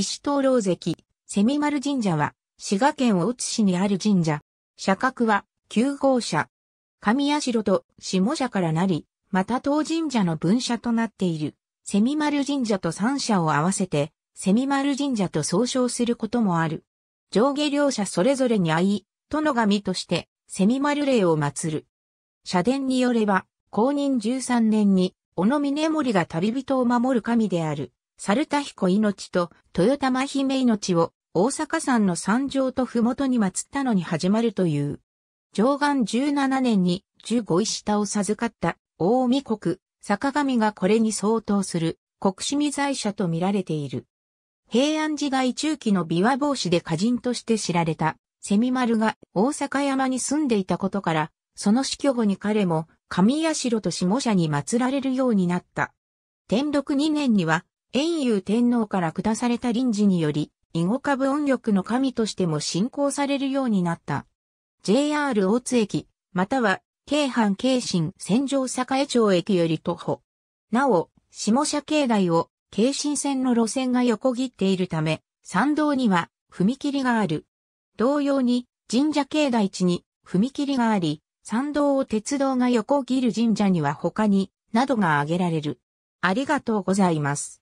石灯籠関、セミマル神社は、滋賀県大津市にある神社。社格は、9号社。神社と下社からなり、また当神社の分社となっている、セミマル神社と三社を合わせて、セミマル神社と総称することもある。上下両社それぞれに合い、殿神として、セミマル霊を祀る。社殿によれば、公認13年に、小野峰森が旅人を守る神である。猿田彦命と豊玉姫命を大阪山の山上と麓に祀ったのに始まるという。上岸17年に15位下を授かった大見国、坂上がこれに相当する国趣味財者と見られている。平安時代中期の琵琶帽子で歌人として知られた、セミ丸が大阪山に住んでいたことから、その死去後に彼も神社と下社に祀られるようになった。天禄2年には円遊天皇から下された臨時により、囲碁株音力の神としても信仰されるようになった。JR 大津駅、または、京阪京神戦場栄町駅より徒歩。なお、下社境内を、京神線の路線が横切っているため、参道には、踏切がある。同様に、神社境内地に、踏切があり、参道を鉄道が横切る神社には他に、などが挙げられる。ありがとうございます。